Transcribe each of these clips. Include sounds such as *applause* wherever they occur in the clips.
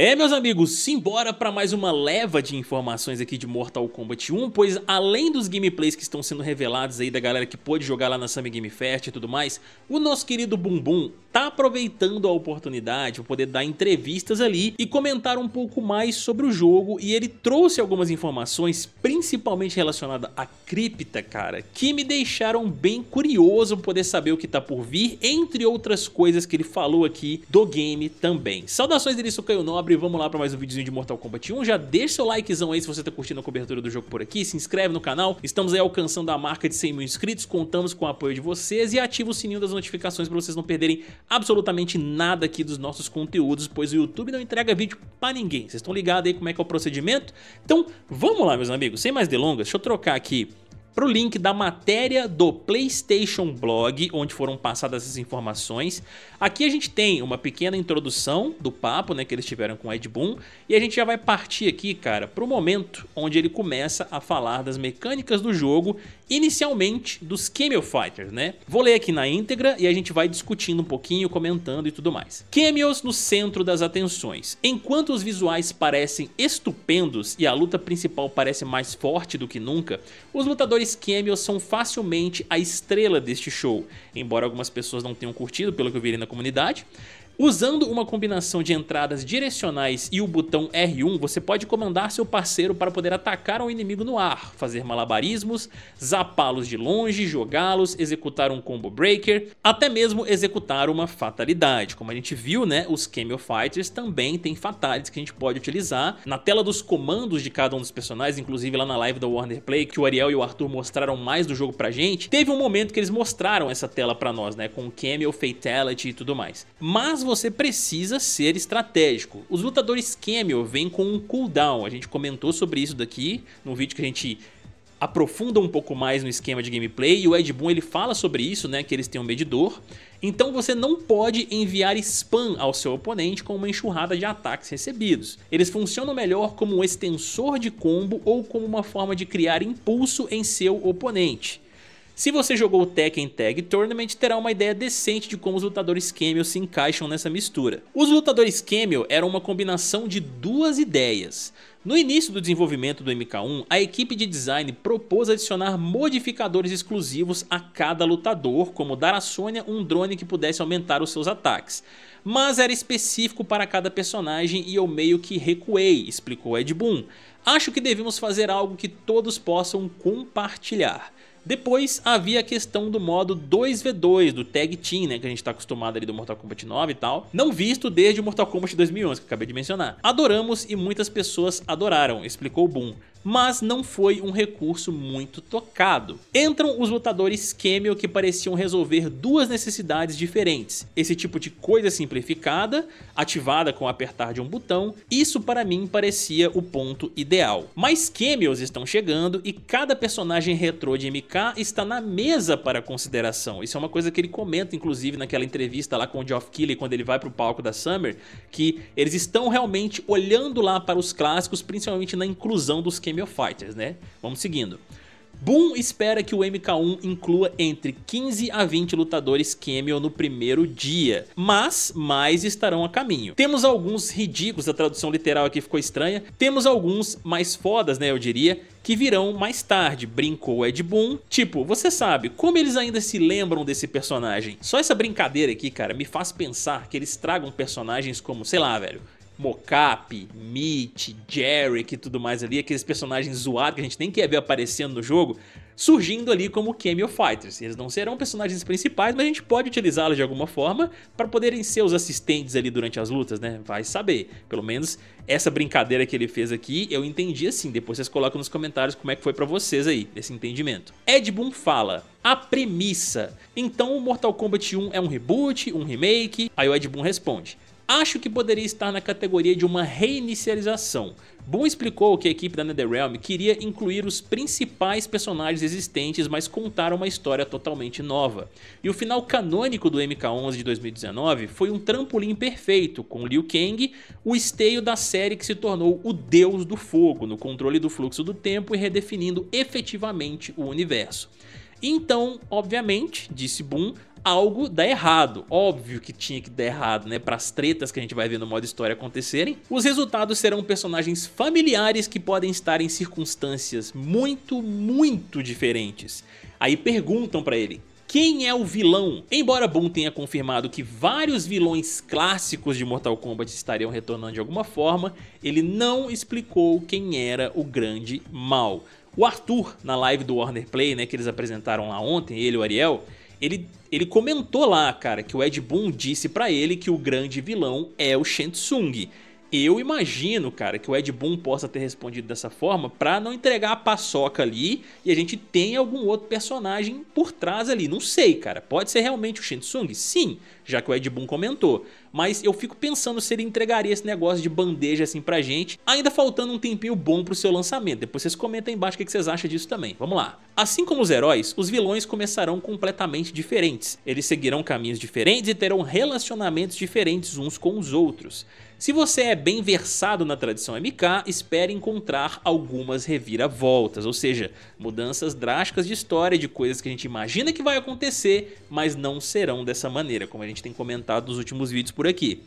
É, meus amigos, simbora para mais uma leva de informações aqui de Mortal Kombat 1, pois além dos gameplays que estão sendo revelados aí da galera que pôde jogar lá na Summer Game Fest e tudo mais, o nosso querido Bumbum tá aproveitando a oportunidade para poder dar entrevistas ali e comentar um pouco mais sobre o jogo e ele trouxe algumas informações, principalmente relacionada à cripta, cara, que me deixaram bem curioso poder saber o que tá por vir, entre outras coisas que ele falou aqui do game também. Saudações Denis sou Caio Nobre Nobre, vamos lá para mais um videozinho de Mortal Kombat 1. Já deixa seu likezão aí se você tá curtindo a cobertura do jogo por aqui, se inscreve no canal. Estamos aí alcançando a marca de 100 mil inscritos, contamos com o apoio de vocês e ativa o sininho das notificações para vocês não perderem absolutamente nada aqui dos nossos conteúdos, pois o YouTube não entrega vídeo para ninguém. Vocês estão ligados aí como é que é o procedimento? Então, vamos lá, meus amigos, sem mais delongas, deixa eu trocar aqui para o link da matéria do PlayStation Blog, onde foram passadas essas informações. Aqui a gente tem uma pequena introdução do papo né, que eles tiveram com o Ed Boon, e a gente já vai partir aqui, cara, para o momento onde ele começa a falar das mecânicas do jogo, inicialmente dos Camel Fighters, né? Vou ler aqui na íntegra e a gente vai discutindo um pouquinho, comentando e tudo mais. Camels no centro das atenções. Enquanto os visuais parecem estupendos e a luta principal parece mais forte do que nunca, os lutadores dois Camels são facilmente a estrela deste show, embora algumas pessoas não tenham curtido, pelo que eu vi na comunidade. Usando uma combinação de entradas direcionais e o botão R1, você pode comandar seu parceiro para poder atacar um inimigo no ar, fazer malabarismos, zapá-los de longe, jogá-los, executar um combo breaker, até mesmo executar uma fatalidade. Como a gente viu, né, os Camel Fighters também tem fatalities que a gente pode utilizar. Na tela dos comandos de cada um dos personagens, inclusive lá na live da Warner Play, que o Ariel e o Arthur mostraram mais do jogo pra gente, teve um momento que eles mostraram essa tela pra nós, né, com Camel Fatality e tudo mais. Mas você precisa ser estratégico. Os lutadores Camel vêm com um cooldown, a gente comentou sobre isso daqui num vídeo que a gente aprofunda um pouco mais no esquema de gameplay e o Ed Boon ele fala sobre isso, né, que eles têm um medidor. Então você não pode enviar spam ao seu oponente com uma enxurrada de ataques recebidos. Eles funcionam melhor como um extensor de combo ou como uma forma de criar impulso em seu oponente. Se você jogou o Tekken Tag Tournament, terá uma ideia decente de como os lutadores Camel se encaixam nessa mistura. Os lutadores Camel eram uma combinação de duas ideias. No início do desenvolvimento do MK1, a equipe de design propôs adicionar modificadores exclusivos a cada lutador, como dar à Sônia um drone que pudesse aumentar os seus ataques. Mas era específico para cada personagem e eu meio que recuei, explicou Ed Boon. Acho que devemos fazer algo que todos possam compartilhar. Depois havia a questão do modo 2v2, do Tag Team, né, que a gente tá acostumado ali do Mortal Kombat 9 e tal, não visto desde o Mortal Kombat 2011, que acabei de mencionar. Adoramos e muitas pessoas adoraram, explicou Boom mas não foi um recurso muito tocado. Entram os lutadores Camel que pareciam resolver duas necessidades diferentes. Esse tipo de coisa simplificada, ativada com apertar de um botão, isso para mim parecia o ponto ideal. Mas Camels estão chegando e cada personagem retrô de MK está na mesa para consideração. Isso é uma coisa que ele comenta inclusive naquela entrevista lá com o Geoff Keighley quando ele vai para o palco da Summer, que eles estão realmente olhando lá para os clássicos, principalmente na inclusão dos Camels Game of Fighters, né? Vamos seguindo. Boom espera que o MK1 inclua entre 15 a 20 lutadores Camel no primeiro dia, mas mais estarão a caminho. Temos alguns ridículos, a tradução literal aqui ficou estranha, temos alguns mais fodas, né, eu diria, que virão mais tarde, brincou Ed Boon. Tipo, você sabe, como eles ainda se lembram desse personagem? Só essa brincadeira aqui, cara, me faz pensar que eles tragam personagens como, sei lá, velho, Mocap, Meat, Jerry e tudo mais ali, aqueles personagens zoados que a gente nem quer ver aparecendo no jogo, surgindo ali como Cameo Fighters. Eles não serão personagens principais, mas a gente pode utilizá-los de alguma forma para poderem ser os assistentes ali durante as lutas, né? Vai saber. Pelo menos essa brincadeira que ele fez aqui, eu entendi assim. Depois vocês colocam nos comentários como é que foi para vocês aí, esse entendimento. Ed Boon fala... A premissa. Então o Mortal Kombat 1 é um reboot, um remake? Aí o Ed Boon responde acho que poderia estar na categoria de uma reinicialização. Boon explicou que a equipe da NetherRealm queria incluir os principais personagens existentes, mas contar uma história totalmente nova. E o final canônico do MK11 de 2019 foi um trampolim perfeito, com Liu Kang, o esteio da série que se tornou o deus do fogo, no controle do fluxo do tempo e redefinindo efetivamente o universo. Então, obviamente, disse Boom, algo dá errado. Óbvio que tinha que dar errado, né? Para as tretas que a gente vai ver no modo história acontecerem. Os resultados serão personagens familiares que podem estar em circunstâncias muito, muito diferentes. Aí perguntam para ele: quem é o vilão? Embora Boon tenha confirmado que vários vilões clássicos de Mortal Kombat estariam retornando de alguma forma, ele não explicou quem era o grande mal. O Arthur, na live do Warner Play, né, que eles apresentaram lá ontem, ele e o Ariel, ele ele comentou lá, cara, que o Ed Boon disse para ele que o grande vilão é o Shensung. Eu imagino, cara, que o Ed Boon possa ter respondido dessa forma para não entregar a paçoca ali e a gente tem algum outro personagem por trás ali. Não sei, cara. Pode ser realmente o Shinsung? Sim, já que o Ed Boon comentou. Mas eu fico pensando se ele entregaria esse negócio de bandeja assim pra gente, ainda faltando um tempinho bom pro seu lançamento. Depois vocês comentem aí embaixo o que vocês acham disso também. Vamos lá. Assim como os heróis, os vilões começarão completamente diferentes. Eles seguirão caminhos diferentes e terão relacionamentos diferentes uns com os outros. Se você é bem versado na tradição MK, espere encontrar algumas reviravoltas, ou seja, mudanças drásticas de história, de coisas que a gente imagina que vai acontecer, mas não serão dessa maneira, como a gente tem comentado nos últimos vídeos por aqui.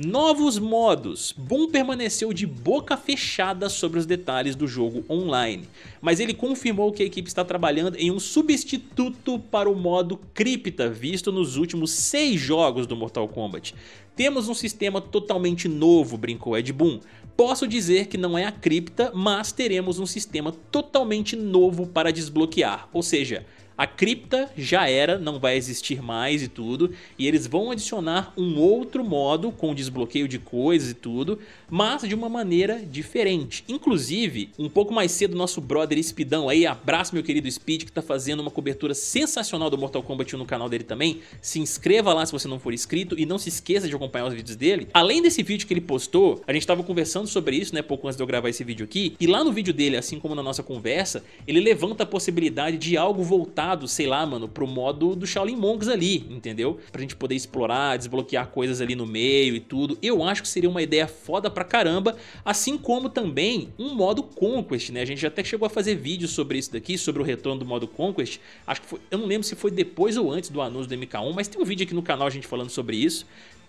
Novos modos. Boom permaneceu de boca fechada sobre os detalhes do jogo online, mas ele confirmou que a equipe está trabalhando em um substituto para o modo cripta visto nos últimos seis jogos do Mortal Kombat. Temos um sistema totalmente novo, brincou Ed Boon. Posso dizer que não é a cripta, mas teremos um sistema totalmente novo para desbloquear, ou seja, a cripta já era, não vai existir mais e tudo, e eles vão adicionar um outro modo com desbloqueio de coisas e tudo, mas de uma maneira diferente. Inclusive, um pouco mais cedo nosso brother Speedão aí, abraço meu querido Speed que tá fazendo uma cobertura sensacional do Mortal Kombat 1 no canal dele também. Se inscreva lá se você não for inscrito e não se esqueça de acompanhar os vídeos dele. Além desse vídeo que ele postou, a gente tava conversando sobre isso, né, pouco antes de eu gravar esse vídeo aqui, e lá no vídeo dele, assim como na nossa conversa, ele levanta a possibilidade de algo voltar adaptado, sei lá, mano, pro modo do Shaolin Monks ali, entendeu? Pra gente poder explorar, desbloquear coisas ali no meio e tudo. Eu acho que seria uma ideia foda pra caramba, assim como também um modo Conquest, né? A gente já até chegou a fazer vídeo sobre isso daqui, sobre o retorno do modo Conquest. Acho que foi, eu não lembro se foi depois ou antes do anúncio do MK1, mas tem um vídeo aqui no canal a gente falando sobre isso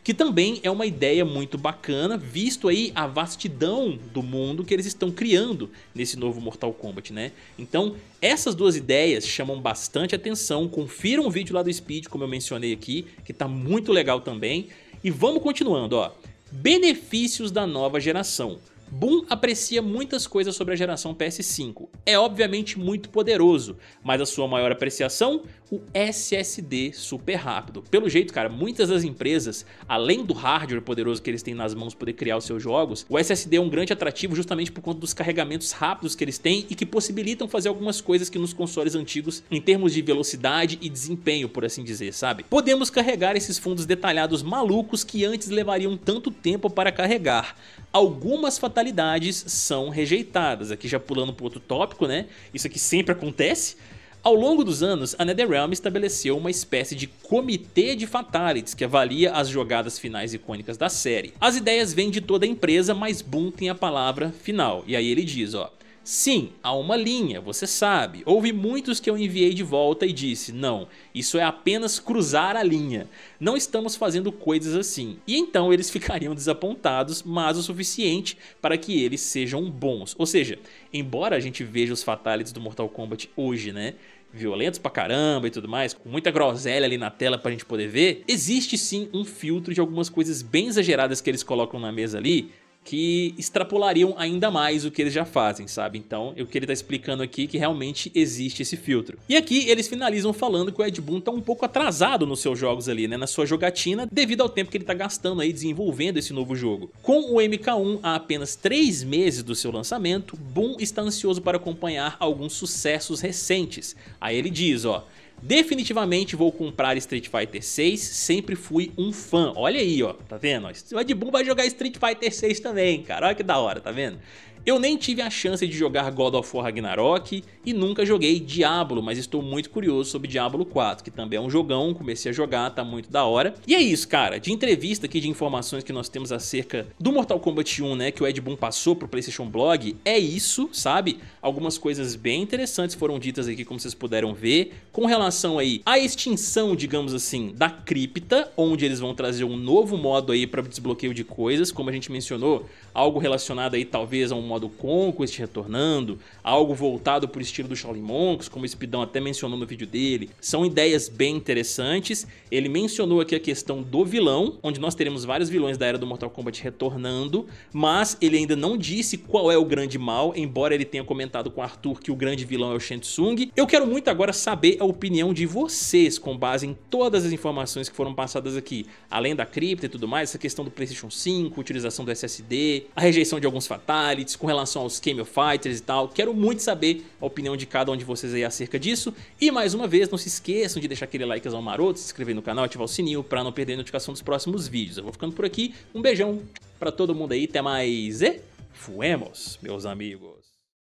que também é uma ideia muito bacana, visto aí a vastidão do mundo que eles estão criando nesse novo Mortal Kombat, né? Então, essas duas ideias chamam bastante atenção, confira um vídeo lá do Speed, como eu mencionei aqui, que tá muito legal também. E vamos continuando, ó. Benefícios da nova geração. Boom aprecia muitas coisas sobre a geração PS5. É obviamente muito poderoso, mas a sua maior apreciação? O SSD super rápido. Pelo jeito, cara, muitas das empresas, além do hardware poderoso que eles têm nas mãos para poder criar os seus jogos, o SSD é um grande atrativo justamente por conta dos carregamentos rápidos que eles têm e que possibilitam fazer algumas coisas que nos consoles antigos em termos de velocidade e desempenho, por assim dizer, sabe? Podemos carregar esses fundos detalhados malucos que antes levariam tanto tempo para carregar. Algumas fatalidades mortalidades são rejeitadas. Aqui já pulando para outro tópico, né? Isso aqui sempre acontece. Ao longo dos anos, a NetherRealm estabeleceu uma espécie de comitê de fatalities que avalia as jogadas finais icônicas da série. As ideias vêm de toda a empresa, mas Boom tem a palavra final. E aí ele diz, ó... Sim, há uma linha, você sabe. Houve muitos que eu enviei de volta e disse: não, isso é apenas cruzar a linha. Não estamos fazendo coisas assim. E então eles *laughs* ficariam desapontados, mas o suficiente para que eles sejam bons. Ou seja, embora a gente veja os fatalities do Mortal Kombat hoje, né? violentos pra caramba e tudo mais, com muita groselha ali na tela pra gente poder ver, existe sim um filtro de algumas coisas bem exageradas que eles colocam na mesa ali, que extrapolariam ainda mais o que eles já fazem, sabe? Então, é o que ele tá explicando aqui que realmente existe esse filtro. E aqui eles finalizam falando que o Ed Boon tá um pouco atrasado nos seus jogos ali, né? Na sua jogatina, devido ao tempo que ele tá gastando aí desenvolvendo esse novo jogo. Com o MK1 a apenas 3 meses do seu lançamento, Boon está ansioso para acompanhar alguns sucessos recentes. Aí ele diz, ó... Definitivamente vou comprar Street Fighter 6, sempre fui um fã. Olha aí, ó, tá vendo? O Ed Boon vai jogar Street Fighter 6 também, cara. Olha que da hora, tá vendo? Eu nem tive a chance de jogar God of War Ragnarok e nunca joguei Diablo, mas estou muito curioso sobre Diablo 4, que também é um jogão, comecei a jogar, tá muito da hora. E é isso, cara, de entrevista aqui, de informações que nós temos acerca do Mortal Kombat 1, né, que o Ed Boon passou pro PlayStation Blog, é isso, sabe? Algumas coisas bem interessantes foram ditas aqui, como vocês puderam ver, com relação aí à extinção, digamos assim, da cripta, onde eles vão trazer um novo modo aí para desbloqueio de coisas, como a gente mencionou, algo relacionado aí talvez a um modo Conquest retornando, algo voltado para o estilo do Shaolin Monks, como o Speedão até mencionou no vídeo dele. São ideias bem interessantes. Ele mencionou aqui a questão do vilão, onde nós teremos vários vilões da era do Mortal Kombat retornando, mas ele ainda não disse qual é o grande mal, embora ele tenha comentado com o Arthur que o grande vilão é o Shensung. Tsung. Eu quero muito agora saber a opinião de vocês com base em todas as informações que foram passadas aqui, além da cripta e tudo mais, essa questão do PlayStation 5, utilização do SSD, a rejeição de alguns fatalities, com relação aos Camel Fighters e tal. Quero muito saber a opinião de cada um de vocês aí acerca disso. E mais uma vez, não se esqueçam de deixar aquele likezão maroto, se inscrever no canal, ativar o sininho para não perder a notificação dos próximos vídeos. Eu vou ficando por aqui. Um beijão para todo mundo aí. Até mais e fuemos, meus amigos.